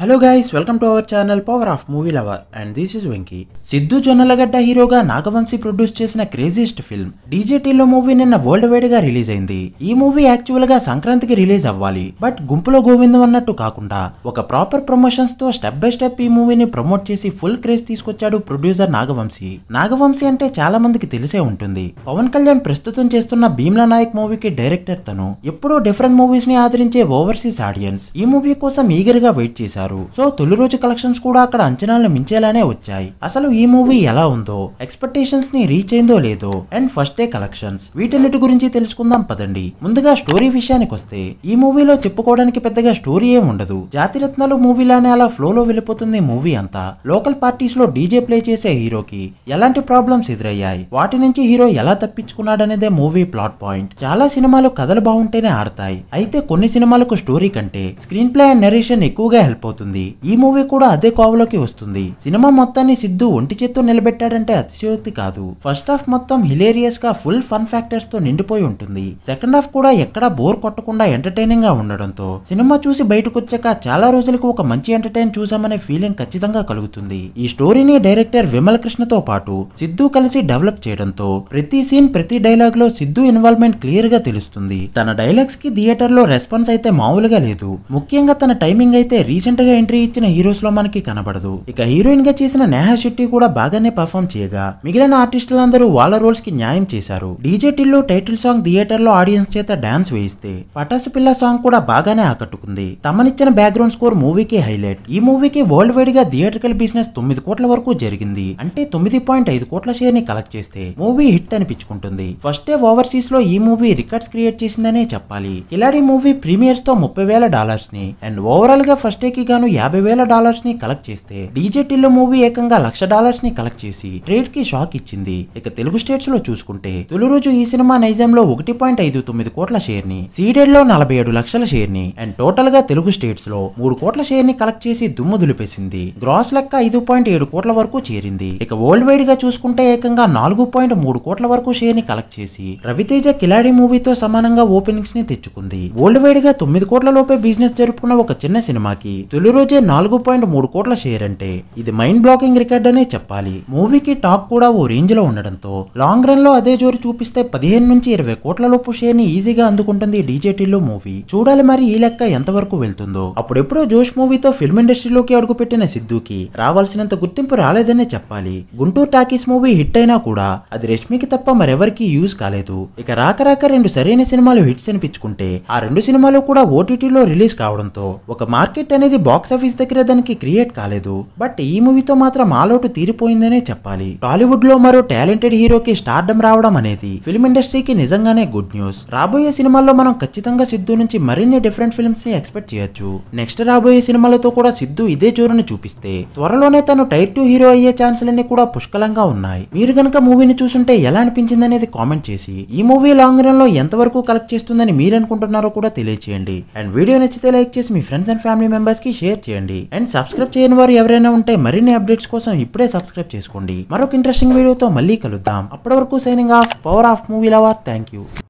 hello guys welcome to our channel power of movie lover and this is Venky Siddhu Jonnalagadda హీరోగా Nagavamsi produce చేసిన craziest film డీజేటీలో movie నిన్న world wide గా release అయింది ఈ మూవీ యాక్చువల్ గా సంక్రాంతికి రిలీజ్ అవ్వాలి బట్ గుంపులో గోవిందం అన్నట్టు కాకుండా ఒక ప్రాపర్ ప్రమోషన్స్ తో స్టెప్ బై స్టెప్ ఈ మూవీని ప్రమోట్ చేసి ఫుల్ క్రేజ్ తీసుకొచ్చాడు ప్రొడ్యూసర్ నాగవంశీ నాగవంశీ అంటే చాలా మందికి తెలిసే ఉంటుంది పవన్ కళ్యాణ్ ప్రస్తుతం చేస్తున్న భీమ్లా నాయక్ మూవీకి డైరెక్టర్ తను ఎప్పుడూ డిఫరెంట్ మూవీస్ ని ఆదరించే ఓవర్సీస్ ఆడియన్స్ ఈ మూవీ కోసం ఈగర్ గా వెయిట్ చేశారు చేస్తున్నారు సో తొలి రోజు కలెక్షన్స్ కూడా అక్కడ అంచనాలను మించేలానే వచ్చాయి అసలు ఈ మూవీ ఎలా ఉందో ఎక్స్పెక్టేషన్స్ ని రీచ్ అయిందో లేదో అండ్ ఫస్ట్ డే కలెక్షన్స్ వీటన్నిటి గురించి తెలుసుకుందాం పదండి ముందుగా స్టోరీ విషయానికి వస్తే ఈ మూవీలో చెప్పుకోవడానికి పెద్దగా స్టోరీ ఏం ఉండదు జాతిరత్నాలు మూవీలానే అలా ఫ్లోలో వెళ్ళిపోతుంది మూవీ అంతా లోకల్ పార్టీస్ లో డీజే ప్లే చేసే హీరోకి ఎలాంటి ప్రాబ్లమ్స్ ఎదురయ్యాయి వాటి నుంచి హీరో ఎలా తప్పించుకున్నాడనేదే మూవీ ప్లాట్ పాయింట్ చాలా సినిమాలు కథలు బాగుంటేనే ఆడతాయి అయితే కొన్ని సినిమాలకు స్టోరీ కంటే స్క్రీన్ ప్లే అండ్ నెరేషన్ ఎక్కువగా హెల్ప్ అవుతుంది అవుతుంది ఈ మూవీ కూడా అదే కోవలోకి వస్తుంది సినిమా మొత్తాన్ని సిద్ధు ఒంటి చేత్తో నిలబెట్టాడంటే అతిశయోక్తి కాదు ఫస్ట్ హాఫ్ మొత్తం హిలేరియస్ గా ఫుల్ ఫన్ ఫ్యాక్టర్స్ తో నిండిపోయి ఉంటుంది సెకండ్ హాఫ్ కూడా ఎక్కడా బోర్ కొట్టకుండా ఎంటర్టైనింగ్ గా ఉండడంతో సినిమా చూసి బయటకు వచ్చాక చాలా రోజులకు ఒక మంచి ఎంటర్టైన్ చూసామనే ఫీలింగ్ ఖచ్చితంగా కలుగుతుంది ఈ స్టోరీని డైరెక్టర్ విమల కృష్ణతో పాటు సిద్ధు కలిసి డెవలప్ చేయడంతో ప్రతి సీన్ ప్రతి డైలాగ్ లో సిద్ధు ఇన్వాల్వ్మెంట్ క్లియర్ గా తెలుస్తుంది తన డైలాగ్స్ కి థియేటర్ లో రెస్పాన్స్ అయితే మామూలుగా లేదు ముఖ్యంగా తన టైమింగ్ అయితే రీసెంట్ గా ఎంట్రీ ఇచ్చిన హీరోస్ లో మనకి కనబడదు ఇక హీరోయిన్ గా చేసిన నేహా శెట్టి కూడా బాగానే పర్ఫామ్ చేయగా మిగిలిన ఆర్టిస్టులందరూ వాళ్ళ రోల్స్ కి న్యాయం చేశారు DJ Tillu title song theatre లో ఆడియన్స్ చేత డాన్స్ వేయిస్తే పటాసు పిల్ల సాంగ్ కూడా బాగానే ఆకట్టుకుంది తమనిచ్చిన బ్యాక్గ్రౌండ్ స్కోర్ మూవీకి హైలైట్ ఈ మూవీకి వరల్డ్ వైడ్ గా థియేటర్కల్ బిజినెస్ తొమ్మిది కోట్ల వరకు జరిగింది అంటే తొమ్మిది పాయింట్ ఐదు కోట్ల షేర్ ని కలెక్ట్ చేస్తే మూవీ హిట్ అనిపించుకుంటుంది ఫస్ట్ డే ఓవర్సీస్ లో ఈ మూవీ రికార్డ్స్ క్రియేట్ చేసిందనే చెప్పాలి కిలాడి మూవీ ప్రీమియర్స్ తో ముప్పై వేల డాలర్స్ ని అండ్ ఓవరాల్ గా ఫస్ట్ డే కి గాను యాభై వేల డాలర్స్ ని కలెక్ట్ చేస్తే డీజే టిల్ మూవీ ఏకంగా లక్ష డాలర్స్ ని కలెక్ట్ చేసి ట్రేడ్ కి షాక్ ఇచ్చింది ఇక తెలుగు స్టేట్స్ లో చూసుకుంటే తొలి రోజు ఈ సినిమా నైజాంలో ఒకటి పాయింట్ ఐదు తొమ్మిది కోట్ల షేర్ ని సీడెడ్ లో నలభై ఏడు లక్షల షేర్ ని అండ్ టోటల్ గా తెలుగు స్టేట్స్ లో మూడు కోట్ల షేర్ ని కలెక్ట్ చేసి దుమ్ము దులిపేసింది గ్రాస్ లెక్క ఐదు పాయింట్ ఏడు కోట్ల వరకు చేరింది ఇక వరల్డ్ వైడ్ గా చూసుకుంటే ఏకంగా నాలుగు పాయింట్ మూడు కోట్ల వరకు షేర్ ని కలెక్ట్ చేసి రవితేజ కిలాడి మూవీతో సమానంగా ఓపెనింగ్స్ ని తెచ్చుకుంది వరల్డ్ వైడ్ గా తొమ్మిది కోట్ల లోపే బిజినెస్ జరుపుకున్న ఒక చిన్న సినిమాకి తొలి తొలి రోజే నాలుగు పాయింట్ మూడు కోట్ల షేర్ అంటే ఇది మైండ్ బ్లాకింగ్ రికార్డ్ అనే చెప్పాలి మూవీకి టాక్ కూడా ఓ రేంజ్ లో ఉండడంతో లాంగ్ రన్ లో అదే జోరు చూపిస్తే పదిహేను నుంచి ఇరవై కోట్ల లోపు షేర్ ని ఈజీగా అందుకుంటుంది డీజేటీలో మూవీ చూడాలి మరి ఈ లెక్క ఎంతవరకు వెళ్తుందో అప్పుడెప్పుడో జోష్ మూవీతో ఫిల్మ్ ఇండస్ట్రీలోకి అడుగుపెట్టిన సిద్ధుకి రావాల్సినంత గుర్తింపు రాలేదనే చెప్పాలి గుంటూరు టాకీస్ మూవీ హిట్ అయినా కూడా అది రష్మికి తప్ప మరెవరికి యూజ్ కాలేదు ఇక రాక రాక రెండు సరైన సినిమాలు హిట్స్ అనిపించుకుంటే ఆ రెండు సినిమాలు కూడా ఓటీటీలో రిలీజ్ కావడంతో ఒక మార్కెట్ అనేది బాక్సాఫీస్ దగ్గర దానికి క్రియేట్ కాలేదు బట్ ఈ మూవీతో మాత్రం ఆలోటు తీరిపోయిందనే చెప్పాలి టాలీవుడ్ లో మరో టాలెంటెడ్ హీరోకి స్టార్డమ్ రావడం అనేది ఫిల్మ్ ఇండస్ట్రీకి నిజంగానే గుడ్ న్యూస్ రాబోయే సినిమాల్లో మనం ఖచ్చితంగా సిద్ధు నుంచి మరిన్ని డిఫరెంట్ ఫిల్మ్స్ ని ఎక్స్పెక్ట్ చేయొచ్చు నెక్స్ట్ రాబోయే సినిమాలతో కూడా సిద్ధు ఇదే జోరుని చూపిస్తే త్వరలోనే తను టైర్ టూ హీరో అయ్యే ఛాన్సులన్నీ కూడా పుష్కలంగా ఉన్నాయి మీరు గనక మూవీని చూసుంటే ఎలా అనిపించింది అనేది కామెంట్ చేసి ఈ మూవీ లాంగ్ రన్ లో ఎంతవరకు కలెక్ట్ చేస్తుందని మీరు అనుకుంటున్నారో కూడా తెలియచేయండి అండ్ వీడియో నచ్చితే లైక్ చేసి మీ ఫ్రెండ్స్ అండ్ ఫ్యామిలీ మెంబర్స్ కి షేర్ చేయండి అండ్ సబ్స్క్రైబ్ చేయని వారు ఎవరైనా ఉంటే మరిన్ని అప్డేట్స్ కోసం ఇప్పుడే సబ్స్క్రైబ్ చేసుకోండి మరొక ఇంట్రెస్టింగ్ వీడియోతో మళ్ళీ కలుద్దాం అప్పటి వరకు signing off power of movie lover thank you